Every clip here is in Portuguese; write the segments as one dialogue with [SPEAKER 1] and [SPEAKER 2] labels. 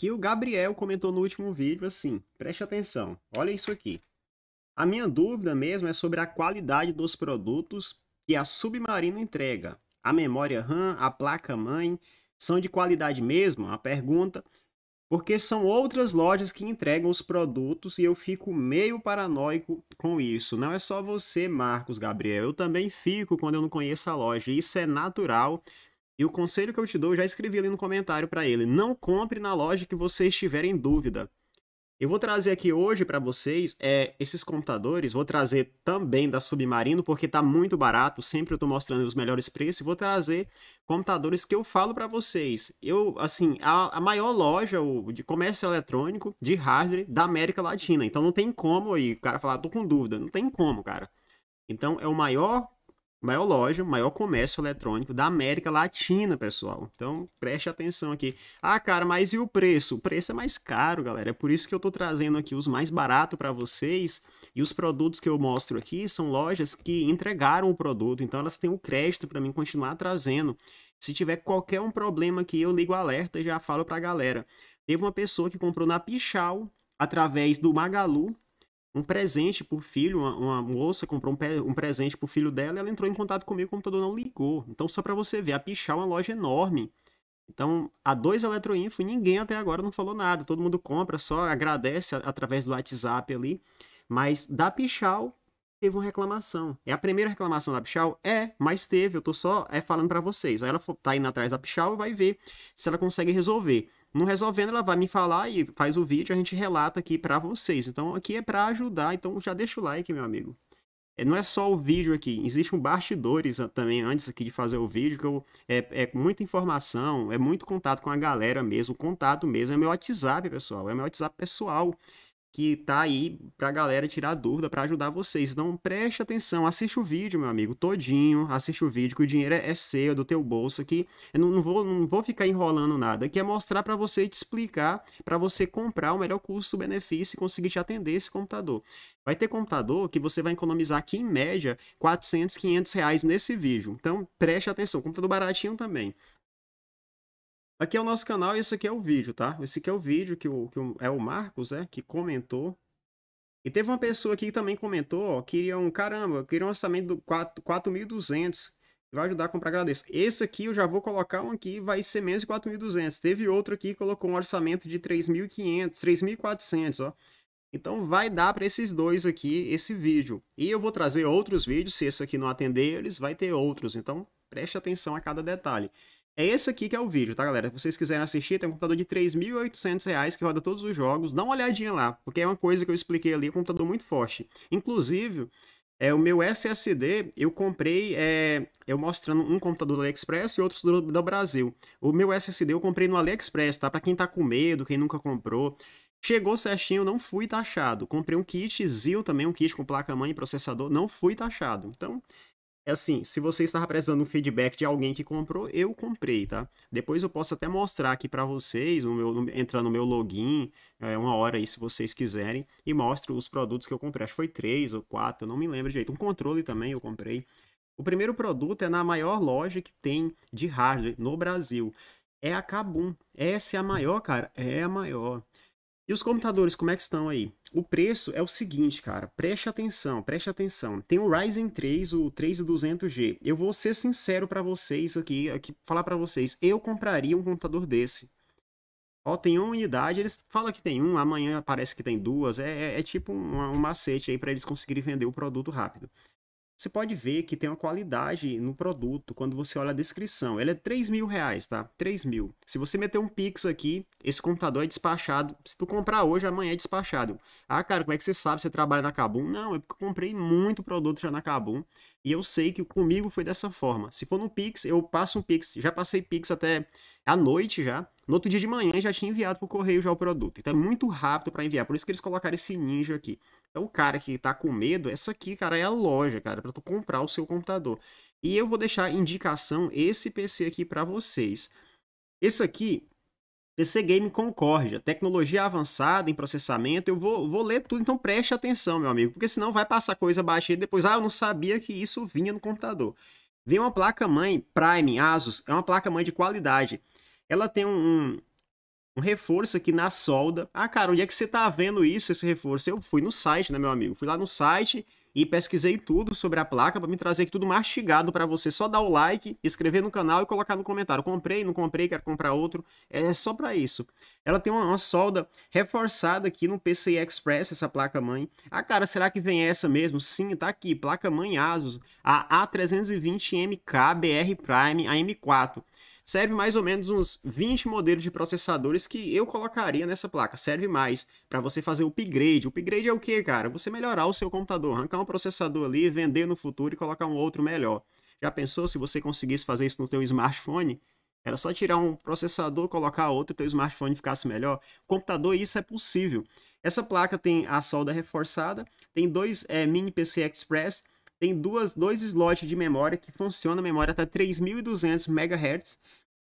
[SPEAKER 1] aqui. O Gabriel comentou no último vídeo assim: preste atenção, olha isso aqui. A minha dúvida mesmo é sobre a qualidade dos produtos que a Submarino entrega. A memória RAM, a placa-mãe, são de qualidade mesmo? A pergunta. Porque são outras lojas que entregam os produtos e eu fico meio paranoico com isso. Não é só você, Marcos Gabriel. Eu também fico quando eu não conheço a loja. Isso é natural e o conselho que eu te dou, eu já escrevi ali no comentário para ele: não compre na loja que você estiver em dúvida. Eu vou trazer aqui hoje para vocês é, esses computadores, vou trazer também da Submarino, porque está muito barato, sempre eu estou mostrando os melhores preços, vou trazer computadores que eu falo para vocês. Eu, assim, a, a maior loja o, de comércio eletrônico, de hardware, da América Latina, então não tem como aí o cara falar, tô com dúvida, não tem como, cara. Então é o maior maior loja, maior comércio eletrônico da América Latina, pessoal. Então, preste atenção aqui. Ah, cara, mas e o preço? O preço é mais caro, galera. É por isso que eu estou trazendo aqui os mais baratos para vocês. E os produtos que eu mostro aqui são lojas que entregaram o produto, então elas têm o crédito para mim continuar trazendo. Se tiver qualquer um problema aqui, eu ligo o alerta e já falo para a galera. Teve uma pessoa que comprou na Pichal através do Magalu, um presente pro filho, uma, uma moça comprou um, um presente pro filho dela e ela entrou em contato comigo, o computador não ligou. Então, só para você ver, a Pichá é uma loja enorme. Então, a dois Eletroinfo, ninguém até agora não falou nada. Todo mundo compra, só agradece através do WhatsApp ali. Mas da Pichal teve uma reclamação. É a primeira reclamação da Pichal? É, mas teve, eu tô só é, falando para vocês. Aí ela tá indo atrás da Pichal vai ver se ela consegue resolver. Não resolvendo, ela vai me falar e faz o vídeo, a gente relata aqui para vocês. Então aqui é para ajudar, então já deixa o like, meu amigo. É, não é só o vídeo aqui, existe um bastidores também antes aqui de fazer o vídeo, que eu, é, é muita informação, é muito contato com a galera mesmo, contato mesmo, é meu WhatsApp, pessoal, é meu WhatsApp pessoal que tá aí pra galera tirar dúvida, para ajudar vocês. Então preste atenção, assiste o vídeo, meu amigo, todinho, assiste o vídeo, que o dinheiro é, é seu, é do teu bolso aqui. Eu não, não, vou, não vou ficar enrolando nada, que é mostrar para você te explicar, para você comprar o melhor custo-benefício e conseguir te atender esse computador. Vai ter computador que você vai economizar aqui em média 400, 500 reais nesse vídeo. Então preste atenção, computador baratinho também. Aqui é o nosso canal e esse aqui é o vídeo, tá? Esse aqui é o vídeo que, o, que o, é o Marcos, né? Que comentou. E teve uma pessoa aqui que também comentou, ó, queria um, caramba, queria um orçamento de 4.200, vai ajudar a comprar, agradeço. Esse aqui eu já vou colocar um aqui, vai ser menos de 4.200. Teve outro aqui que colocou um orçamento de 3.500, 3.400, ó. Então vai dar para esses dois aqui esse vídeo. E eu vou trazer outros vídeos, se esse aqui não atender eles, vai ter outros. Então preste atenção a cada detalhe. É esse aqui que é o vídeo, tá, galera? Se vocês quiserem assistir, tem um computador de 3.800 reais que roda todos os jogos. Dá uma olhadinha lá, porque é uma coisa que eu expliquei ali, é um computador muito forte. Inclusive, é, o meu SSD eu comprei, é, eu mostrando um computador do AliExpress e outros do, do Brasil. O meu SSD eu comprei no AliExpress, tá? Pra quem tá com medo, quem nunca comprou. Chegou certinho, não fui taxado. Comprei um kit ZIL também, um kit com placa-mãe e processador, não fui taxado. Então, é assim, se você estava precisando um feedback de alguém que comprou, eu comprei, tá? Depois eu posso até mostrar aqui para vocês, no meu, no, entrar no meu login, é, uma hora aí se vocês quiserem, e mostro os produtos que eu comprei. Acho que foi três ou quatro, não me lembro direito. Um controle também eu comprei. O primeiro produto é na maior loja que tem de hardware no Brasil. É a Kabum. Essa é a maior, cara. É a maior. E os computadores, como é que estão aí? O preço é o seguinte, cara, preste atenção, preste atenção. Tem o Ryzen 3, o 3200G. Eu vou ser sincero para vocês aqui, aqui falar para vocês, eu compraria um computador desse. Ó, tem uma unidade, eles falam que tem um, amanhã parece que tem duas, é, é, é tipo um, um macete aí para eles conseguirem vender o produto rápido você pode ver que tem uma qualidade no produto quando você olha a descrição. Ela é 3 mil reais, tá? 3 mil. Se você meter um Pix aqui, esse computador é despachado. Se tu comprar hoje, amanhã é despachado. Ah, cara, como é que você sabe? Você trabalha na Cabum? Não, é porque eu comprei muito produto já na Cabum. E eu sei que comigo foi dessa forma. Se for no Pix, eu passo um Pix. Já passei Pix até à noite já. No outro dia de manhã já tinha enviado para o correio já o produto. Então é muito rápido para enviar. Por isso que eles colocaram esse ninja aqui. Então o cara que está com medo, essa aqui, cara, é a loja, cara, para tu comprar o seu computador. E eu vou deixar indicação esse PC aqui para vocês. Esse aqui, PC Game Concórdia, tecnologia avançada em processamento. Eu vou, vou ler tudo, então preste atenção, meu amigo, porque senão vai passar coisa baixa e depois, ah, eu não sabia que isso vinha no computador. Vem uma placa-mãe Prime Asus, é uma placa-mãe de qualidade ela tem um, um, um, reforço aqui na solda. Ah, cara, onde é que você tá vendo isso, esse reforço? Eu fui no site, né, meu amigo? Fui lá no site e pesquisei tudo sobre a placa para me trazer aqui tudo mastigado para você. Só dar o like, inscrever no canal e colocar no comentário. Comprei, não comprei, quero comprar outro. É só para isso. Ela tem uma, uma, solda reforçada aqui no PCI Express, essa placa-mãe. Ah, cara, será que vem essa mesmo? Sim, tá aqui, placa-mãe Asus, a A320MK BR Prime, am 4 serve mais ou menos uns 20 modelos de processadores que eu colocaria nessa placa. Serve mais para você fazer o upgrade. O Upgrade é o que, cara? Você melhorar o seu computador, arrancar um processador ali, vender no futuro e colocar um outro melhor. Já pensou se você conseguisse fazer isso no seu smartphone? Era só tirar um processador, colocar outro e teu smartphone ficasse melhor. Computador, isso é possível. Essa placa tem a solda reforçada, tem dois é, mini PC Express, tem duas, dois slots de memória que funciona a memória até 3.200 MHz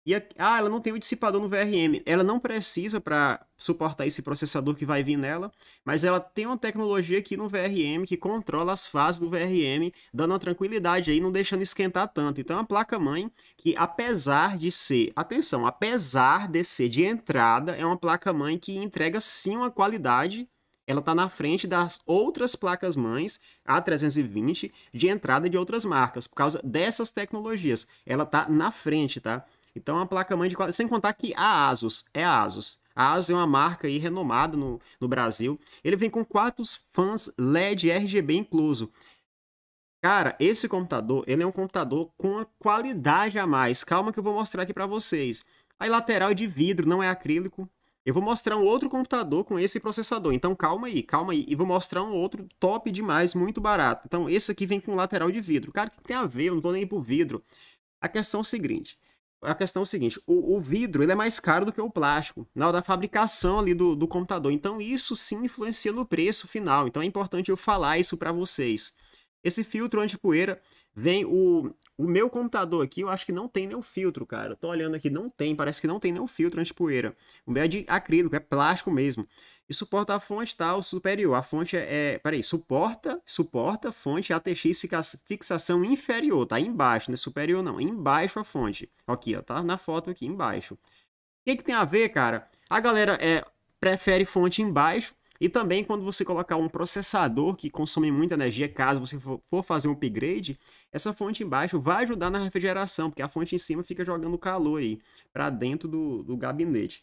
[SPEAKER 1] e a, ah, ela não tem o um dissipador no VRM. Ela não precisa para suportar esse processador que vai vir nela, mas ela tem uma tecnologia aqui no VRM que controla as fases do VRM, dando uma tranquilidade aí, não deixando esquentar tanto. Então, é uma placa-mãe que, apesar de ser, atenção, apesar de ser de entrada, é uma placa-mãe que entrega sim uma qualidade ela está na frente das outras placas mães A320 de entrada de outras marcas, por causa dessas tecnologias. Ela está na frente, tá? Então, é uma placa-mãe de qualidade. Sem contar que a Asus é a Asus. A Asus é uma marca aí renomada no, no Brasil. Ele vem com quatro fãs LED RGB incluso. Cara, esse computador, ele é um computador com qualidade a mais. Calma que eu vou mostrar aqui para vocês. Aí lateral é de vidro, não é acrílico. Eu vou mostrar um outro computador com esse processador. Então calma aí, calma aí. E vou mostrar um outro top demais, muito barato. Então esse aqui vem com lateral de vidro. Cara, o que tem a ver? Eu não tô nem pro vidro. A questão é o seguinte a questão é o seguinte: o, o, vidro ele é mais caro do que o plástico, na hora da fabricação ali do, do computador. Então, isso sim influencia no preço final. Então, é importante eu falar isso para vocês. Esse filtro antipoeira vem o, o meu computador aqui, eu acho que não tem nenhum filtro, cara. Eu tô olhando aqui, não tem, parece que não tem nenhum filtro antipoeira. O meu é de acrílico, é plástico mesmo e suporta a fonte tal superior. A fonte é, é peraí, suporta, suporta fonte ATX fixação inferior, tá embaixo, né superior não, embaixo a fonte. Aqui, ó, tá na foto aqui embaixo. O que, que tem a ver, cara? A galera é prefere fonte embaixo e também quando você colocar um processador que consome muita energia, caso você for fazer um upgrade, essa fonte embaixo vai ajudar na refrigeração, porque a fonte em cima fica jogando calor aí para dentro do, do gabinete.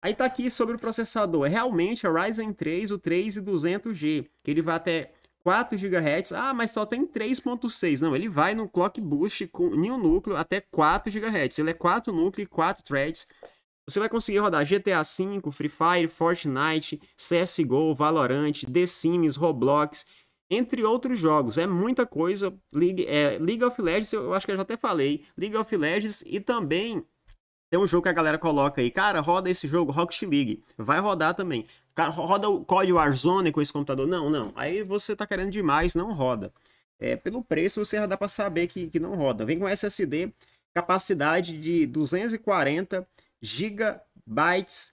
[SPEAKER 1] Aí tá aqui sobre o processador. É realmente é Ryzen 3, o 3200G, que ele vai até 4 GHz. Ah, mas só tem 3.6. Não, ele vai no clock boost com em núcleo até 4 GHz. Ele é 4 núcleos e 4 threads. Você vai conseguir rodar GTA V, Free Fire, Fortnite, CSGO, Valorant, The Sims, Roblox, entre outros jogos. É muita coisa. League, é, League of Legends, eu acho que eu já até falei. League of Legends e também tem um jogo que a galera coloca aí, cara, roda esse jogo, Rocket League. Vai rodar também. Cara, roda o código Warzone com esse computador? Não, não. Aí você tá querendo demais, não roda. É, pelo preço você já dá para saber que, que não roda. Vem com SSD, capacidade de 240 gigabytes.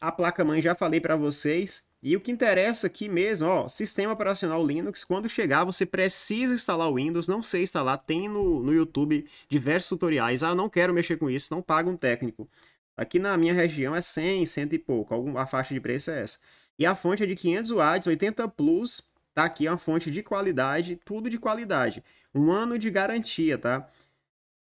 [SPEAKER 1] A placa-mãe já falei para vocês. E o que interessa aqui mesmo, ó, sistema operacional Linux, quando chegar você precisa instalar o Windows, não sei instalar, tem no, no YouTube diversos tutoriais, ah, não quero mexer com isso, não paga um técnico. Aqui na minha região é 100, 100 e pouco, a faixa de preço é essa. E a fonte é de 500 watts, 80 plus, tá aqui é uma fonte de qualidade, tudo de qualidade. Um ano de garantia, tá?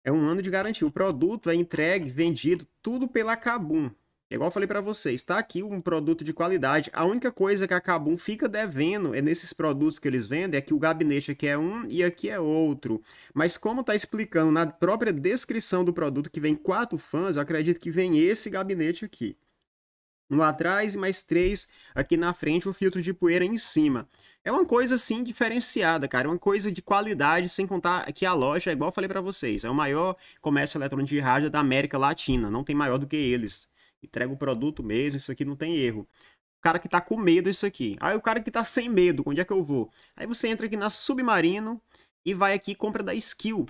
[SPEAKER 1] É um ano de garantia. O produto é entregue, vendido, tudo pela Kabum, é igual eu falei para vocês, está aqui um produto de qualidade. A única coisa que a Kabum fica devendo é nesses produtos que eles vendem, é que o gabinete aqui é um e aqui é outro. Mas como está explicando na própria descrição do produto que vem quatro fãs, eu acredito que vem esse gabinete aqui. Um atrás e mais três aqui na frente, o filtro de poeira em cima. É uma coisa assim diferenciada, cara, é uma coisa de qualidade, sem contar que a loja, é igual eu falei para vocês, é o maior comércio eletrônico de rádio da América Latina, não tem maior do que eles. Entrega o produto mesmo, isso aqui não tem erro. O cara que está com medo é isso aqui. Aí o cara que está sem medo, onde é que eu vou? Aí você entra aqui na Submarino e vai aqui compra da skill.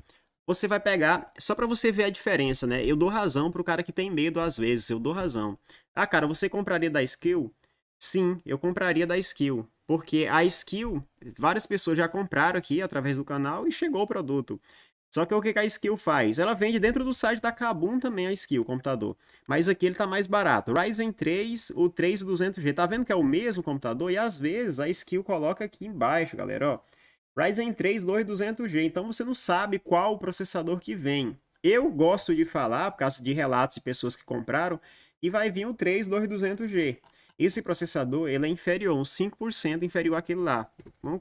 [SPEAKER 1] Você vai pegar, só para você ver a diferença, né? Eu dou razão pro cara que tem medo às vezes, eu dou razão. Ah, cara, você compraria da skill? Sim, eu compraria da skill. Porque a skill, várias pessoas já compraram aqui através do canal e chegou o produto. Só que é o que a Skill faz? Ela vende dentro do site da Kabum também a Skill, o computador. Mas aqui ele tá mais barato. Ryzen 3, o 3200G. Tá vendo que é o mesmo computador? E às vezes a Skill coloca aqui embaixo, galera, ó. Ryzen 3 2200G. Então você não sabe qual o processador que vem. Eu gosto de falar, por causa de relatos de pessoas que compraram, e vai vir o 3 2200G. Esse processador ele é inferior, uns 5% inferior àquele lá.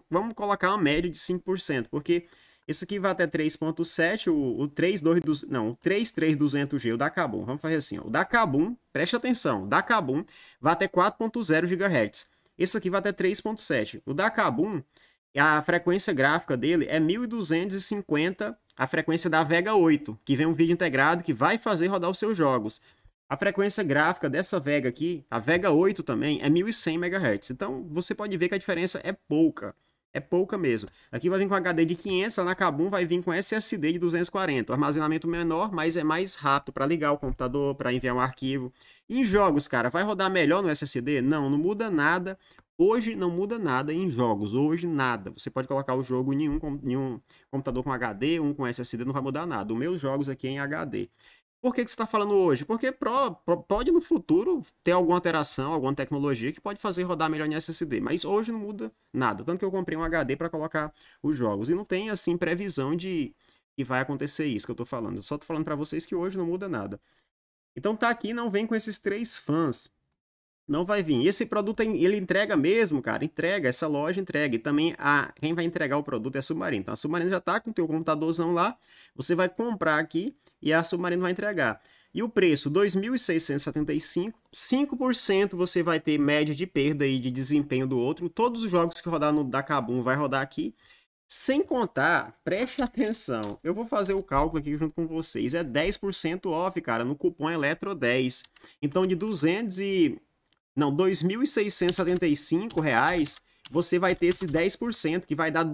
[SPEAKER 1] Vamos colocar uma média de 5%, porque isso aqui vai até 3.7, o, o 3.2, não, o 3.3200G, o da Kabum. Vamos fazer assim, ó. o da Kabum, preste atenção, o da Kabum vai até 4.0 GHz. Esse aqui vai até 3.7. O da Kabum, a frequência gráfica dele é 1250, a frequência da Vega 8, que vem um vídeo integrado que vai fazer rodar os seus jogos. A frequência gráfica dessa Vega aqui, a Vega 8 também, é 1100 MHz. Então, você pode ver que a diferença é pouca é pouca mesmo. Aqui vai vir com HD de 500, na Kabum vai vir com SSD de 240. O armazenamento menor, mas é mais rápido para ligar o computador, para enviar um arquivo. Em jogos, cara, vai rodar melhor no SSD? Não, não muda nada. Hoje não muda nada em jogos, hoje nada. Você pode colocar o jogo em um, computador com HD, um com SSD, não vai mudar nada. Os meus jogos aqui é em HD. Por que, que você está falando hoje? Porque pro, pro, pode no futuro ter alguma alteração, alguma tecnologia que pode fazer rodar melhor em SSD, mas hoje não muda nada. Tanto que eu comprei um HD para colocar os jogos e não tem assim previsão de que vai acontecer isso que eu estou falando. Eu só estou falando para vocês que hoje não muda nada. Então tá aqui, não vem com esses três fãs, não vai vir. esse produto ele entrega mesmo, cara. Entrega, essa loja entrega. E também a, quem vai entregar o produto é a Submarino. Então a Submarino já está com o teu computadorzão lá. Você vai comprar aqui e a Submarino vai entregar. E o preço, 2.675, 5% você vai ter média de perda aí de desempenho do outro. Todos os jogos que rodar no da cabum vai rodar aqui. Sem contar, preste atenção, eu vou fazer o cálculo aqui junto com vocês. É 10% off, cara, no cupom Eletro10. Então de 200 e não, R$ 2.675 você vai ter esse 10%, que vai dar R$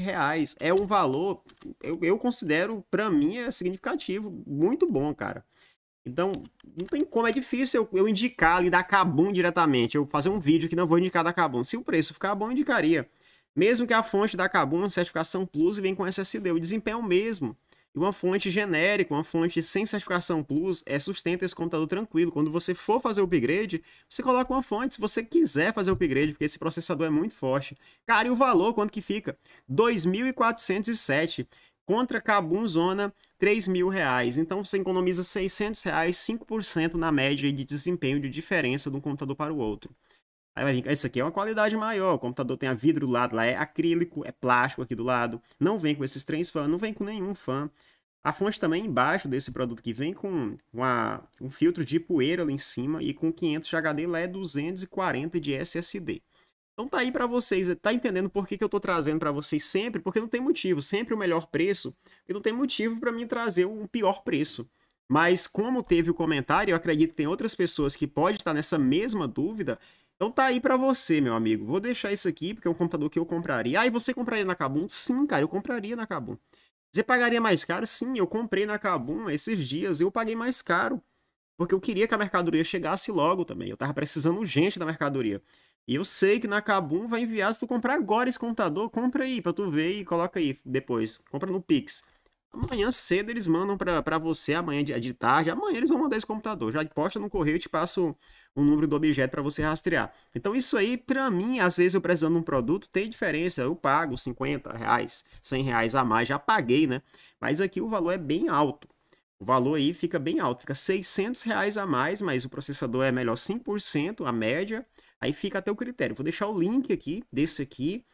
[SPEAKER 1] reais. É um valor, eu, eu considero, para mim, é significativo, muito bom, cara. Então, não tem como, é difícil eu, eu indicar ali da Kabum diretamente, eu fazer um vídeo que não vou indicar da Kabum. Se o preço ficar bom, eu indicaria. Mesmo que a fonte da Kabum, certificação Plus, vem com SSD, o desempenho é o mesmo. E uma fonte genérica, uma fonte sem certificação Plus, é, sustenta esse computador tranquilo. Quando você for fazer o upgrade, você coloca uma fonte se você quiser fazer o upgrade, porque esse processador é muito forte. Cara, e o valor, quanto que fica? 2.407 contra Kabum Zona, 3.000 mil reais. Então você economiza 600 reais, 5% na média de desempenho de diferença de um computador para o outro. Aí vai vir, isso aqui é uma qualidade maior, o computador tem a vidro do lado, lá é acrílico, é plástico aqui do lado. Não vem com esses três fãs, não vem com nenhum fã. A fonte também embaixo desse produto que vem com uma, um filtro de poeira lá em cima e com 500 é de HD é 240 de SSD. Então tá aí para vocês, é, tá entendendo por que, que eu tô trazendo para vocês sempre? Porque não tem motivo, sempre o melhor preço, E não tem motivo para mim trazer um pior preço. Mas como teve o comentário, eu acredito que tem outras pessoas que podem estar nessa mesma dúvida, então tá aí para você, meu amigo. Vou deixar isso aqui, porque é um computador que eu compraria. Ah, e você compraria na Kabum? Sim, cara, eu compraria na Kabum. Você pagaria mais caro? Sim, eu comprei na Kabum esses dias. Eu paguei mais caro, porque eu queria que a mercadoria chegasse logo também. Eu tava precisando urgente da mercadoria. E eu sei que na Kabum vai enviar. Se tu comprar agora esse computador, compra aí pra tu ver e coloca aí depois. Compra no Pix. Amanhã cedo eles mandam pra, pra você, amanhã é de, de tarde. Amanhã eles vão mandar esse computador. Já posta no correio, eu te passo o número do objeto para você rastrear. Então isso aí, para mim, às vezes eu precisando de um produto, tem diferença, eu pago 50 reais, 100 reais a mais, já paguei, né? Mas aqui o valor é bem alto. O valor aí fica bem alto, fica 600 reais a mais, mas o processador é melhor 5%, a média, aí fica até o critério. Vou deixar o link aqui, desse aqui,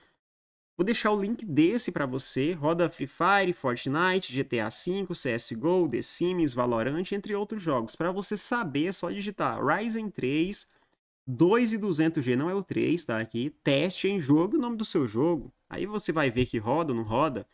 [SPEAKER 1] Vou deixar o link desse para você, roda Free Fire, Fortnite, GTA V, CSGO, The Sims, Valorant, entre outros jogos. Para você saber, é só digitar Ryzen 3 2200G, não é o 3, tá aqui, teste em jogo, o nome do seu jogo. Aí você vai ver que roda ou não roda.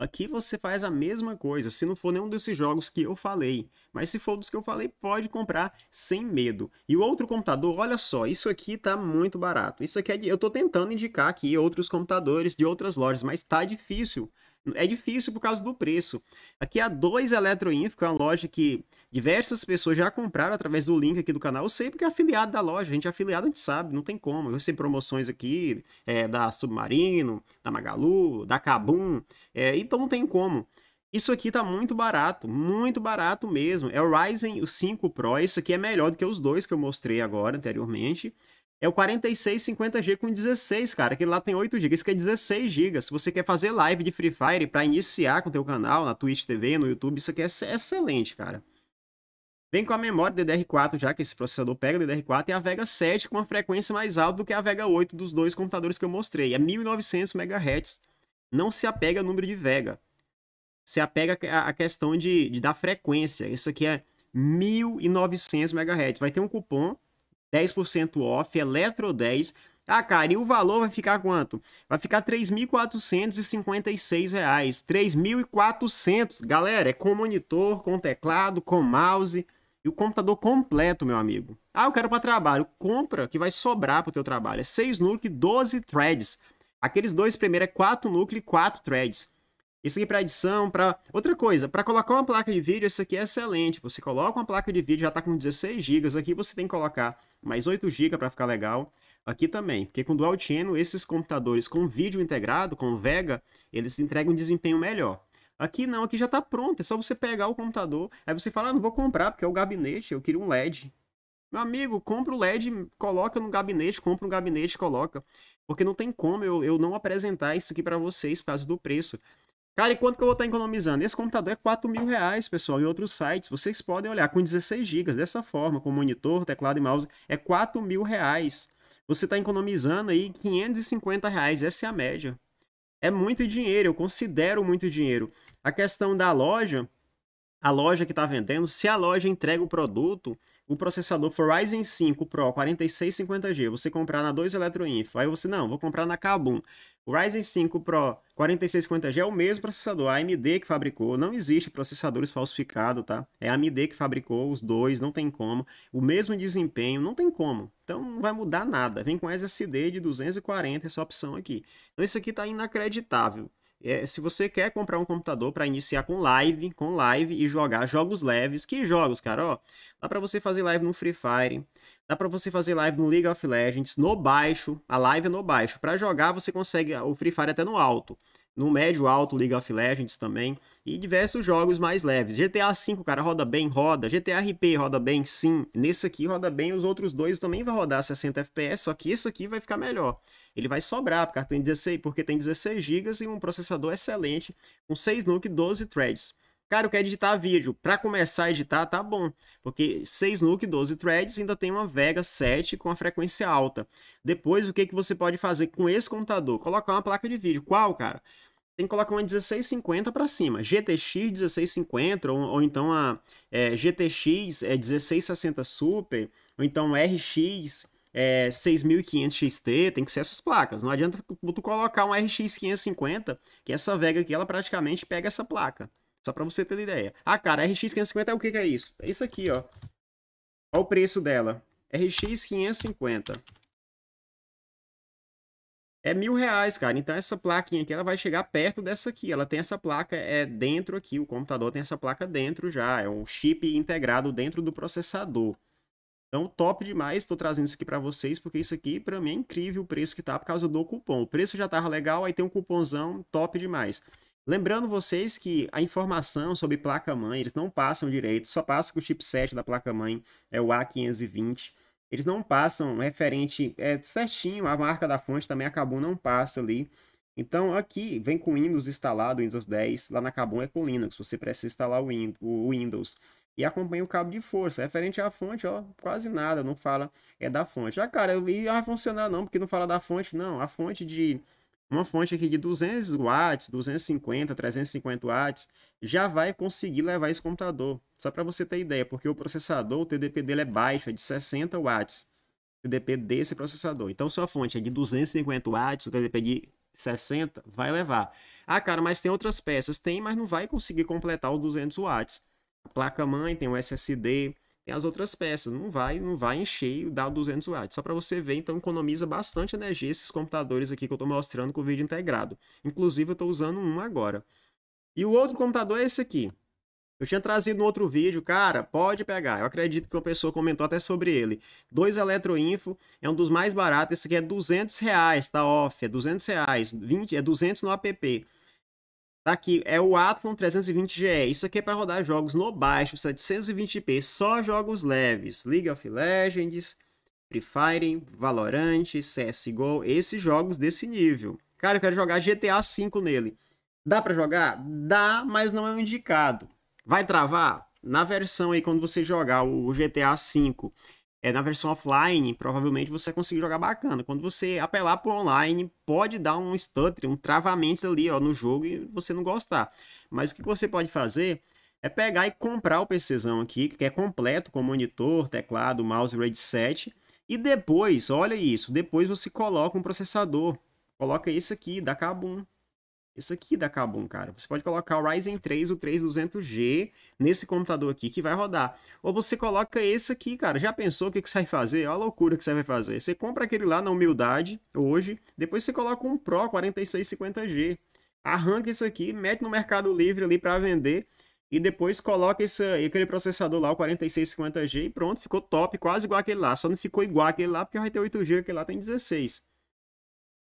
[SPEAKER 1] Aqui você faz a mesma coisa, se não for nenhum desses jogos que eu falei, mas se for dos que eu falei, pode comprar sem medo. E o outro computador, olha só, isso aqui tá muito barato. Isso aqui é de, eu tô tentando indicar aqui outros computadores de outras lojas, mas tá difícil. É difícil por causa do preço. Aqui a 2 Eletroinfo, que é uma loja que diversas pessoas já compraram através do link aqui do canal. Eu sei porque é afiliado da loja, a gente é afiliado, a gente sabe, não tem como. Eu recebo promoções aqui é, da Submarino, da Magalu, da Cabum, é, então não tem como. Isso aqui tá muito barato, muito barato mesmo. É o Ryzen o 5 Pro, isso aqui é melhor do que os dois que eu mostrei agora anteriormente é o 4650G com 16, cara, que lá tem 8 GB, isso aqui é 16 GB. Se você quer fazer live de Free Fire para iniciar com o teu canal na Twitch TV, no YouTube, isso aqui é, é excelente, cara. Vem com a memória DDR4 já, que esse processador pega DDR4, e a Vega 7 com uma frequência mais alta do que a Vega 8 dos dois computadores que eu mostrei. É 1900 MHz. Não se apega ao número de Vega. Se apega à questão de, de da frequência. Isso aqui é 1900 MHz. Vai ter um cupom 10% off, Eletro 10. Ah, cara, e o valor vai ficar quanto? Vai ficar R$ 3.456. Galera, é com monitor, com teclado, com mouse e o computador completo, meu amigo. Ah, eu quero para trabalho. Compra que vai sobrar para o teu trabalho. É 6 núcleos, e 12 threads. Aqueles dois primeiros é 4 núcleos e 4 threads. Isso aqui para edição, para outra coisa, para colocar uma placa de vídeo, isso aqui é excelente. Você coloca uma placa de vídeo, já está com 16 GB aqui, você tem que colocar mais 8 GB para ficar legal. Aqui também, porque com Dual Channel, esses computadores com vídeo integrado, com Vega, eles entregam um desempenho melhor. Aqui não, aqui já está pronto, é só você pegar o computador, aí você fala, ah, não vou comprar, porque é o gabinete, eu queria um LED. Meu amigo, compra o LED, coloca no gabinete, compra um gabinete, coloca. Porque não tem como eu, eu não apresentar isso aqui para vocês por causa do preço. Cara, e quanto que eu vou estar tá economizando? Esse computador é 4 mil reais, pessoal, em outros sites. Vocês podem olhar com 16 GB, dessa forma, com monitor, teclado e mouse, é 4 mil reais. Você está economizando aí 550 reais, essa é a média. É muito dinheiro, eu considero muito dinheiro. A questão da loja, a loja que está vendendo, se a loja entrega o produto, o processador for Ryzen 5 Pro 4650G, você comprar na 2 Eletroinfo, aí você, não, vou comprar na Kabum. O Ryzen 5 Pro 4650G é o mesmo processador, a AMD que fabricou, não existe processadores falsificados, tá? É a AMD que fabricou os dois, não tem como. O mesmo desempenho, não tem como. Então não vai mudar nada. Vem com SSD de 240 essa opção aqui. Então isso aqui tá inacreditável. É, se você quer comprar um computador para iniciar com live, com live e jogar jogos leves, que jogos, cara? Ó, dá para você fazer live no Free Fire, dá para você fazer live no League of Legends, no baixo, a live é no baixo. Para jogar você consegue o Free Fire é até no alto, no médio alto League of Legends também e diversos jogos mais leves. GTA V, cara, roda bem, roda. GTA RP roda bem, sim. Nesse aqui roda bem, os outros dois também vai rodar 60 FPS, só que esse aqui vai ficar melhor ele vai sobrar, porque tem 16, porque tem 16 GB e um processador excelente, com 6 NUC, 12 threads. Cara, eu quero editar vídeo. Para começar a editar, tá bom. Porque 6 NUC, 12 threads, ainda tem uma Vega 7 com a frequência alta. Depois, o que, que você pode fazer com esse computador? Colocar uma placa de vídeo. Qual, cara? Tem que colocar uma 1650 para cima. GTX 1650, ou, ou então a é, GTX é, 1660 Super, ou então RX é, 6500 XT, tem que ser essas placas. Não adianta tu colocar um RX 550, que essa Vega aqui, ela praticamente pega essa placa. Só para você ter ideia. Ah, cara, RX 550 é o que que é isso? É isso aqui, ó. Olha o preço dela. RX 550. É mil reais, cara. Então essa plaquinha aqui, ela vai chegar perto dessa aqui. Ela tem essa placa é dentro aqui. O computador tem essa placa dentro já. É um chip integrado dentro do processador. Então, top demais, estou trazendo isso aqui para vocês, porque isso aqui, para mim, é incrível o preço que tá por causa do cupom. O preço já estava legal, aí tem um cupomzão, top demais. Lembrando vocês que a informação sobre placa-mãe, eles não passam direito, só passa que o chipset da placa-mãe é o A520. Eles não passam referente é, certinho, a marca da fonte também acabou não passa ali. Então aqui vem com Windows instalado, Windows 10, lá na acabou é com Linux, você precisa instalar o Windows e acompanha o cabo de força. Referente à fonte, ó, quase nada, não fala é da fonte. Ah, cara, eu ia ah, funcionar não, porque não fala da fonte, não. A fonte de uma fonte aqui de 200 watts, 250, 350 watts, já vai conseguir levar esse computador. Só para você ter ideia, porque o processador, o TDP dele é baixo, é de 60 watts. TDP desse processador. Então, sua fonte é de 250 watts, o TDP de 60, vai levar. Ah, cara, mas tem outras peças. Tem, mas não vai conseguir completar os 200 watts placa mãe tem o SSD, tem as outras peças. Não vai, não vai encher e dar 200 watts. Só para você ver, então economiza bastante energia esses computadores aqui que eu estou mostrando com o vídeo integrado. Inclusive eu estou usando um agora. E o outro computador é esse aqui. Eu tinha trazido no outro vídeo, cara, pode pegar. Eu acredito que uma pessoa comentou até sobre ele. 2 Eletroinfo é um dos mais baratos. Esse aqui é 200 reais, tá off, é 200 reais. 20, é 200 no app. Tá aqui, é o Athlon 320GE. Isso aqui é para rodar jogos no baixo, 720p, só jogos leves. League of Legends, Free Fire, Valorant, CSGO, esses jogos desse nível. Cara, eu quero jogar GTA V nele. Dá para jogar? Dá, mas não é um indicado. Vai travar? Na versão aí, quando você jogar o GTA V, é, na versão offline, provavelmente você vai conseguir jogar bacana. Quando você apelar por online, pode dar um stutter, um travamento ali ó, no jogo e você não gostar. Mas o que você pode fazer é pegar e comprar o PCzão aqui, que é completo com monitor, teclado, mouse, 7. E depois, olha isso, depois você coloca um processador. Coloca isso aqui da Kabum. Isso aqui da Kabum, cara. Você pode colocar o Ryzen 3, o 3200G, nesse computador aqui que vai rodar. Ou você coloca esse aqui, cara. Já pensou o que, que você vai fazer? Olha a loucura que você vai fazer. Você compra aquele lá na humildade, hoje. Depois você coloca um Pro 4650G. Arranca isso aqui, mete no Mercado Livre ali para vender. E depois coloca esse, aquele processador lá, o 4650G, e pronto, ficou top, quase igual aquele lá. Só não ficou igual aquele lá, porque vai ter 8G, aquele lá tem 16.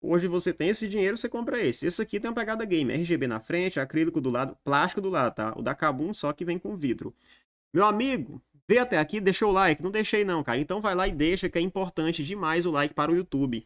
[SPEAKER 1] Hoje você tem esse dinheiro, você compra esse. Esse aqui tem uma pegada game, RGB na frente, acrílico do lado, plástico do lado, tá? O da Kabum só que vem com vidro. Meu amigo, veio até aqui, deixou o like? Não deixei não, cara. Então vai lá e deixa, que é importante demais o like para o YouTube.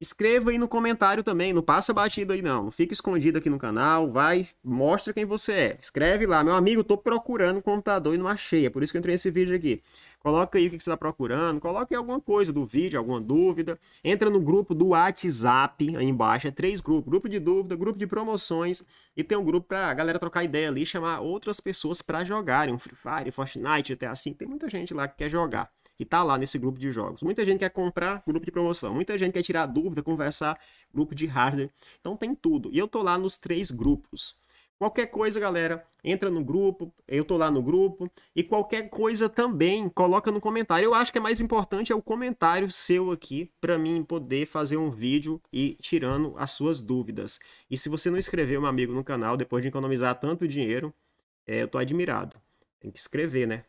[SPEAKER 1] Escreva aí no comentário também, não passa batido aí não. Não fica escondido aqui no canal, vai, mostra quem você é. Escreve lá, meu amigo, tô procurando um computador e não achei, é por isso que eu entrei nesse vídeo aqui. Coloca aí o que você está procurando, coloca aí alguma coisa do vídeo, alguma dúvida. Entra no grupo do WhatsApp aí embaixo, é três grupos: grupo de dúvida, grupo de promoções e tem um grupo para a galera trocar ideia ali, chamar outras pessoas para jogarem um Free Fire, Fortnite, até assim. Tem muita gente lá que quer jogar e tá lá nesse grupo de jogos. Muita gente quer comprar grupo de promoção, muita gente quer tirar dúvida, conversar, grupo de hardware. Então tem tudo. E eu tô lá nos três grupos. Qualquer coisa, galera, entra no grupo, eu tô lá no grupo, e qualquer coisa também, coloca no comentário. Eu acho que é mais importante é o comentário seu aqui para mim poder fazer um vídeo e tirando as suas dúvidas. E se você não inscreveu, meu amigo, no canal, depois de economizar tanto dinheiro, é, eu tô admirado. Tem que escrever, né?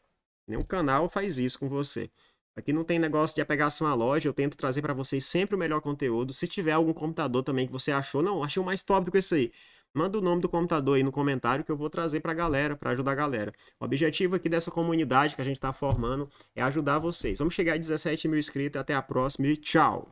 [SPEAKER 1] Nenhum canal faz isso com você. Aqui não tem negócio de apegação à loja, eu tento trazer para vocês sempre o melhor conteúdo. Se tiver algum computador também que você achou, não, achei o mais top do que esse aí manda o nome do computador aí no comentário que eu vou trazer para a galera, para ajudar a galera. O objetivo aqui dessa comunidade que a gente está formando é ajudar vocês. Vamos chegar a 17 mil inscritos. Até a próxima e tchau!